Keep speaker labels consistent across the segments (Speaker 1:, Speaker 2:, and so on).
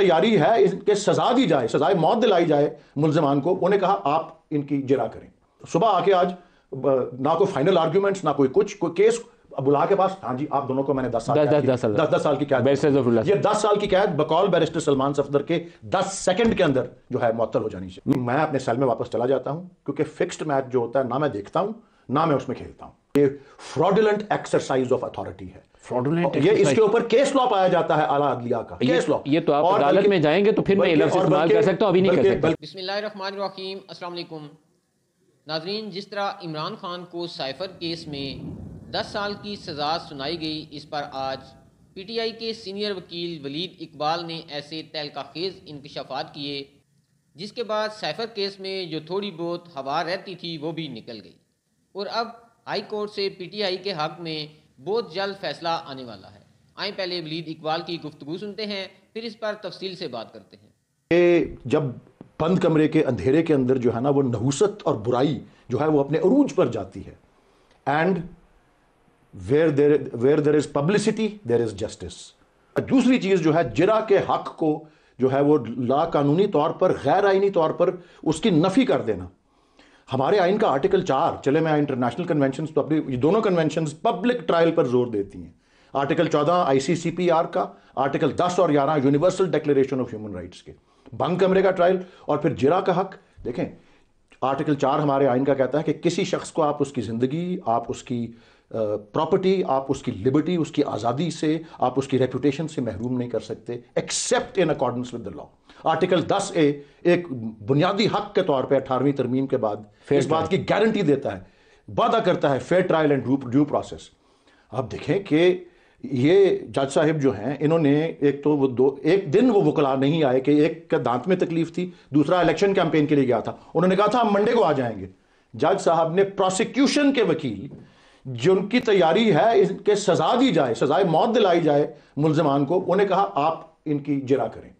Speaker 1: तैयारी है इनके सजा दी जाए सजाए मौत दिलाई जाए मुलजमान को उन्हें कहा आप इनकी जिरा करें सुबह आके आज ना कोई फाइनल आर्ग्यूमेंट ना कोई कुछ कोई केस बुला के पास हाँ जी आप दोनों को मैंने दस साल दस दस दस साल दस दस साल की कैद ये दस साल की कैद बकौल बैरिस्टर सलमान सफदर के दस सेकंड के अंदर जो है मुअत्तल हो जानी चाहिए मैं अपने सेल में वापस चला जाता हूँ क्योंकि फिक्स्ड मैच जो होता है ना मैं देखता हूँ ना मैं उसमें खेलता हूँ ये फ्रॉडुलेंट एक्सरसाइज ऑफ अथॉरिटी है फ्रॉडुलेंट ये इसके ऊपर केस लॉ पाया जाता है आला अदलिया का केस लॉ ये तो आप अदालत में
Speaker 2: जाएंगे तो फिर मैं इस्तेमाल कर सकता अभी नहीं कर सकता अस्सलाम वालेकुम नाजरीन जिस तरह इमरान खान को साइफर केस में दस साल की सजा सुनाई गई इस पर आज पी टी आई के सीनियर वकील वलीद इकबाल ने ऐसे तहलका खेज इंकशाफात किए जिसके बाद साइफर केस में जो थोड़ी बहुत हवा रहती थी वो भी निकल गई और अब हाई कोर्ट से पीटीआई के हक में बहुत जल्द फैसला आने वाला है आए पहले वलीद इकबाल की गुफ्तु सुनते हैं फिर इस पर तफसील से बात करते
Speaker 1: हैं जब बंद कमरे के अंधेरे के अंदर जो है ना वो नहुसत और बुराई जो है वो अपने अरूज पर जाती है and where there where there is publicity there is justice दूसरी चीज़ जो है जिरा के हक को जो है वो ला कानूनी तौर पर गैर आइनी तौर पर उसकी नफ़ी कर देना हमारे आइन का आर्टिकल चार चले मैं इंटरनेशनल कन्वेंशन पब्लिक दोनों कन्वेंशन पब्लिक ट्रायल पर जोर देती हैं आर्टिकल चौदह आईसीसीपीआर का आर्टिकल दस और ग्यारह universal declaration of human rights के बंग कमरे का ट्रायल और फिर जिरा का हक देखें आर्टिकल चार हमारे आइन का कहता है कि किसी शख्स को आप उसकी ज़िंदगी आप उसकी प्रॉपर्टी आप उसकी लिबर्टी उसकी आज़ादी से आप उसकी रेपुटेशन से महरूम नहीं कर सकते except in accordance with the law article 10 A एक बुनियादी हक के तौर पे अठारहवीं तरमीम के बाद इस बात की गारंटी देता है वादा करता है fair trial and due process आप देखें कि ये जज साहब जो हैं इन्होंने एक तो वो दो एक दिन वो वकला नहीं आए कि एक का दांत में तकलीफ थी दूसरा इलेक्शन कैंपेन के लिए गया था उन्होंने कहा था हम मंडे को आ जाएंगे जज साहब ने प्रोसिक्यूशन के वकील जिनकी तैयारी है इनके सजा दी जाए सजाए मौत दिलाई जाए मुलजमान को उन्हें कहा आप इनकी जिरा करें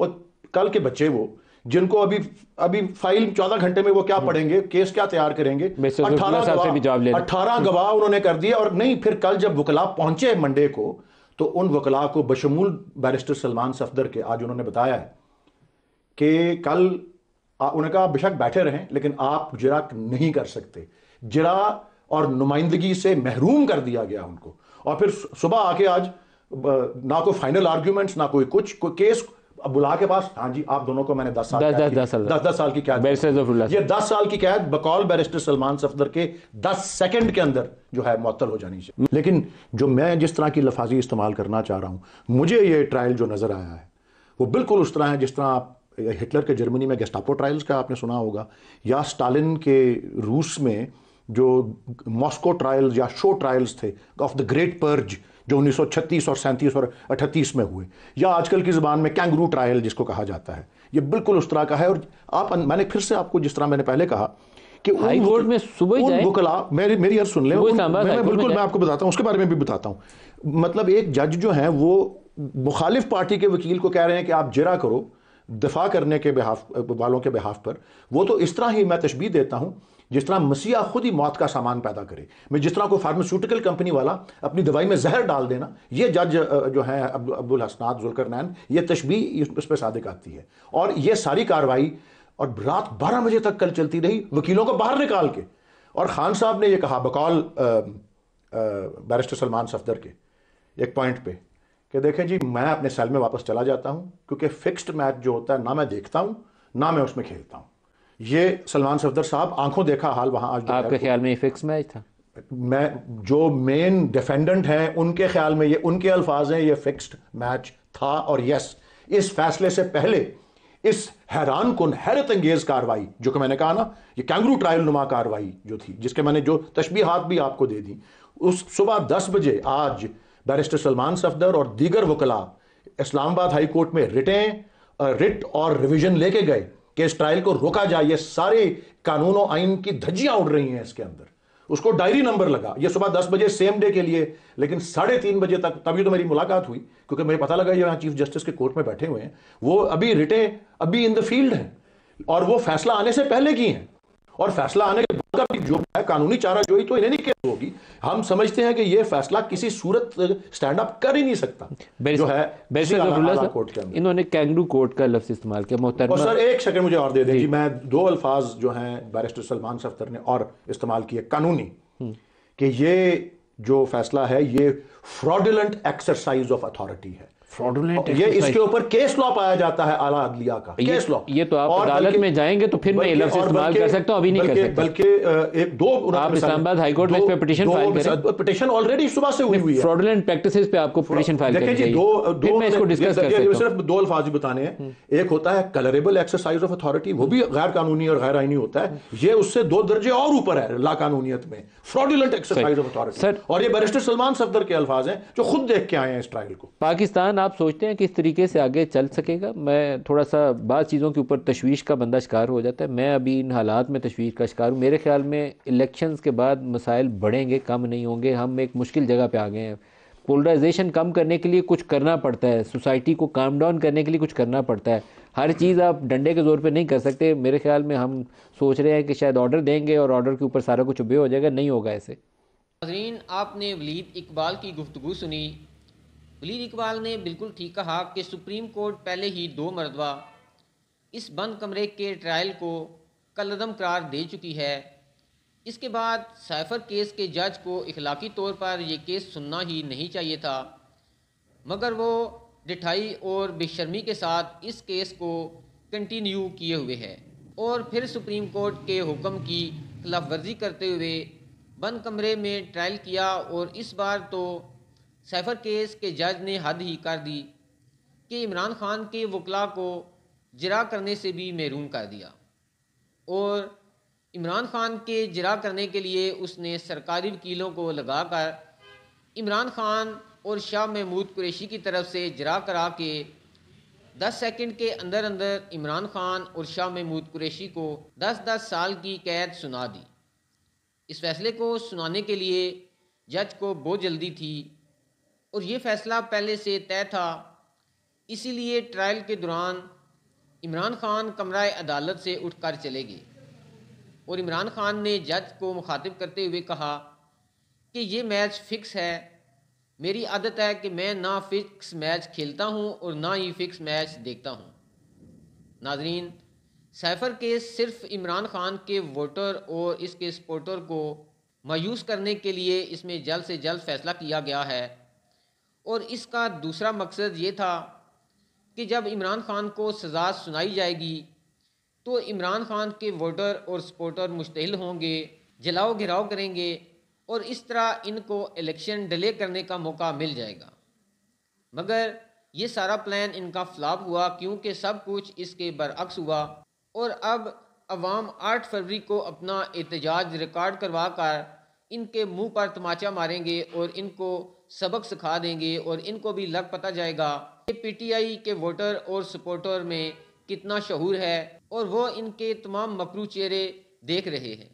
Speaker 1: और कल के बच्चे वो जिनको अभी अभी फाइल चौदह घंटे में वो क्या हम्म। पढ़ेंगे केस क्या तैयार करेंगे अठारह हम्म। गवाह उन्होंने कर दिया और नहीं फिर कल जब वकला पहुंचे मंडे को तो उन वकला को बशमूल बैरिस्टर सलमान सफदर के आज उन्होंने बताया है कि कल उन्होंने कहा बेशक बैठे रहें लेकिन आप जरा नहीं कर सकते जरा और नुमाइंदगी से महरूम कर दिया गया उनको और फिर सुबह आके आज ना कोई फाइनल आर्ग्यूमेंट्स ना कोई कुछ कोई केस अब बुला के पास हाँ जी आप दोनों को मैंने दस साल दस दस दस साल दस दस साल की कैद ये दस साल की कैद बकौल बैरिस्टर सलमान सफदर के दस सेकंड के अंदर जो है मअतल हो जानी चाहिए लेकिन जो मैं जिस तरह की लफाजी इस्तेमाल करना चाह रहा हूँ मुझे ये ट्रायल जो नज़र आया है वो बिल्कुल उस तरह है जिस तरह आप हिटलर के जर्मनी में गेस्टापो ट्रायल्स का आपने सुना होगा या स्टालिन के रूस में जो मॉस्को ट्रायल्स या शो ट्रायल्स थे ऑफ द ग्रेट पर्ज जो 1936 और सैंतीस और अठतीस में हुए या आजकल की ज़बान में कैंगरू ट्रायल जिसको कहा जाता है ये बिल्कुल उस तरह का है और आप मैंने फिर से आपको जिस तरह मैंने पहले कहा कि हाई कोर्ट में सुबह उन वकला मेरी मेरी हर सुन ले बिल्कुल मैं आपको बताता हूँ उसके बारे में भी बताता हूँ मतलब एक जज जो है वो मुखालिफ पार्टी के वकील को कह रहे हैं कि आप जरा करो दफा करने के बिहाफ वालों के बिहाफ पर वो तो इस तरह ही मैं तशबी देता हूँ जिस तरह मसीहा खुद ही मौत का सामान पैदा करे मैं जिस तरह कोई फार्मास्यूटिकल कंपनी वाला अपनी दवाई में जहर डाल देना ये जज जो है अब्दुल हसनाद जुलकर नैन ये तशबी उस पर सादिक आती है और ये सारी कार्रवाई और रात बारह बजे तक कल चलती रही वकीलों को बाहर निकाल के और खान साहब ने यह कहा बकौल बैरिस्टर सलमान सफदर के एक पॉइंट पे कि देखें जी मैं अपने सेल में वापस चला जाता हूँ क्योंकि फिक्स्ड मैच जो होता है ना मैं देखता हूँ ना मैं उसमें खेलता हूँ ये सलमान सफदर साहब आंखों देखा हाल वहां आज आपके ख्याल में फिक्स मैच था मैं जो मेन डिफेंडेंट हैं उनके ख्याल में ये उनके अल्फाज हैं ये फिक्स्ड मैच था और यस इस फैसले से पहले इस हैरान कन हैरत अंगेज कार्रवाई जो कि मैंने कहा ना ये कैंगरू ट्रायल नुमा कार्रवाई जो थी जिसके मैंने जो तशबीहात भी आपको दे दी उस सुबह दस बजे आज बैरिस्टर सलमान सफदर और दीगर वकला इस्लामाबाद हाई कोर्ट में रिटें रिट और रिविजन लेके गए इस ट्रायल को रोका जाए ये सारे कानून और आइन की धज्जियां उड़ रही हैं इसके अंदर उसको डायरी नंबर लगा ये सुबह दस बजे सेम डे के लिए लेकिन साढ़े तीन बजे तक तभी तो मेरी मुलाकात हुई क्योंकि मुझे पता लगा ये यहाँ चीफ जस्टिस के कोर्ट में बैठे हुए हैं वो अभी रिटे अभी इन द फील्ड हैं और वो फैसला आने से पहले की हैं और फैसला आने के उनका भी जो है कानूनी चारा जो ही तो इन्हें नहीं कैसे होगी हम समझते हैं कि ये फैसला किसी सूरत स्टैंड अप कर ही नहीं सकता जो है
Speaker 2: इन्होंने कैंगरू कोर्ट का लफ्ज इस्तेमाल किया मोहतर सर एक
Speaker 1: सेकंड मुझे और दे दें जी मैं दो अल्फाज जो हैं बैरिस्टर सलमान सफ्तर ने और इस्तेमाल किए कानूनी हम्म। कि ये जो फैसला है ये फ्रॉडुलेंट एक्सरसाइज ऑफ अथॉरिटी है फ्रॉडुलेंट ये इसके ऊपर केस लॉ पाया जाता है आला अदलिया का ये, केस लॉ
Speaker 2: ये तो आप अदालत में जाएंगे तो फिर मैं ये लफ्ज इस्तेमाल कर सकता हूं अभी नहीं कर सकता
Speaker 1: बल्कि एक दो आप इस्लामाबाद हाई कोर्ट में इस पे पिटीशन फाइल करें पिटीशन ऑलरेडी सुबह से हुई हुई है
Speaker 2: फ्रॉडुलेंट प्रैक्टिसेस पे आपको पिटीशन फाइल करनी चाहिए देखिए दो दो मैं इसको डिस्कस कर सकता हूं सिर्फ
Speaker 1: दो अल्फाज बताने हैं हम्म। एक होता है कलरेबल एक्सरसाइज ऑफ अथॉरिटी वो भी गैर कानूनी और गैर आईनी होता है हम्म। ये उससे दो दर्जे और ऊपर है ला कानूनियत में फ्रॉडुलेंट एक्सरसाइज ऑफ अथॉरिटी और ये बैरिस्टर सलमान सफदर के अल्फाज हैं जो खुद देख के आए हैं इस ट्रायल को
Speaker 2: पाकिस्तान इंसान आप सोचते हैं कि इस तरीके से आगे चल सकेगा मैं थोड़ा सा बात चीज़ों के ऊपर तशवीश का बंदा शिकार हो जाता है मैं अभी इन हालात में तशवीश का शिकार हूँ मेरे ख्याल में इलेक्शंस के बाद मसाइल बढ़ेंगे कम नहीं होंगे हम एक मुश्किल जगह पर आ गए हैं पोलराइजेशन कम करने के लिए कुछ करना पड़ता है सोसाइटी को काम डाउन करने के लिए कुछ करना पड़ता है हर चीज़ आप डंडे के ज़ोर पे नहीं कर सकते मेरे ख्याल में हम सोच रहे हैं कि शायद ऑर्डर देंगे और ऑर्डर के ऊपर सारा कुछ उबे हो जाएगा नहीं होगा ऐसे नाजरीन आपने वलीद इकबाल की गुफ्तु सुनी वलीद इकबाल ने बिल्कुल ठीक कहा कि सुप्रीम कोर्ट पहले ही दो मरतबा इस बंद कमरे के ट्रायल को कलदम करार दे चुकी है इसके बाद साइफर केस के जज को इखलाकी तौर पर यह केस सुनना ही नहीं चाहिए था मगर वो डिठाई और बेशर्मी के साथ इस केस को कंटिन्यू किए हुए है और फिर सुप्रीम कोर्ट के हुक्म की खिलाफ वर्जी करते हुए बंद कमरे में ट्रायल किया और इस बार तो सैफर केस के जज ने हद ही कर दी कि इमरान खान के वकला को जरा करने से भी महरूम कर दिया और इमरान खान के जरा करने के लिए उसने सरकारी वकीलों को लगाकर इमरान खान और शाह महमूद कुरैशी की तरफ से जरा करा के दस सेकंड के अंदर अंदर इमरान खान और शाह महमूद कुरैशी को दस दस साल की कैद सुना दी इस फैसले को सुनाने के लिए जज को बहुत जल्दी थी और ये फैसला पहले से तय था इसीलिए ट्रायल के दौरान इमरान खान कमरा अदालत से उठकर चले गए और इमरान खान ने जज को मुखातिब करते हुए कहा कि ये मैच फिक्स है मेरी आदत है कि मैं ना फिक्स मैच खेलता हूँ और ना ही फिक्स मैच देखता हूँ नाजरीन सैफर के सिर्फ इमरान खान के वोटर और इसके सपोर्टर को मायूस करने के लिए इसमें जल्द से जल्द फैसला किया गया है और इसका दूसरा मकसद ये था कि जब इमरान खान को सज़ा सुनाई जाएगी तो इमरान खान के वोटर और सपोर्टर मुश्तिल होंगे जलाओ घिराव करेंगे और इस तरह इनको इलेक्शन डिले करने का मौका मिल जाएगा मगर ये सारा प्लान इनका फ्लॉप हुआ क्योंकि सब कुछ इसके बरअक्स हुआ और अब अवाम आठ फरवरी को अपना एहतजाज रिकॉर्ड करवा कर इनके मुंह पर तमाचा मारेंगे और इनको सबक सिखा देंगे और इनको भी लग पता जाएगा कि पीटीआई के वोटर और सपोर्टर में कितना शहूर है और वो इनके तमाम मकरू चेहरे देख रहे हैं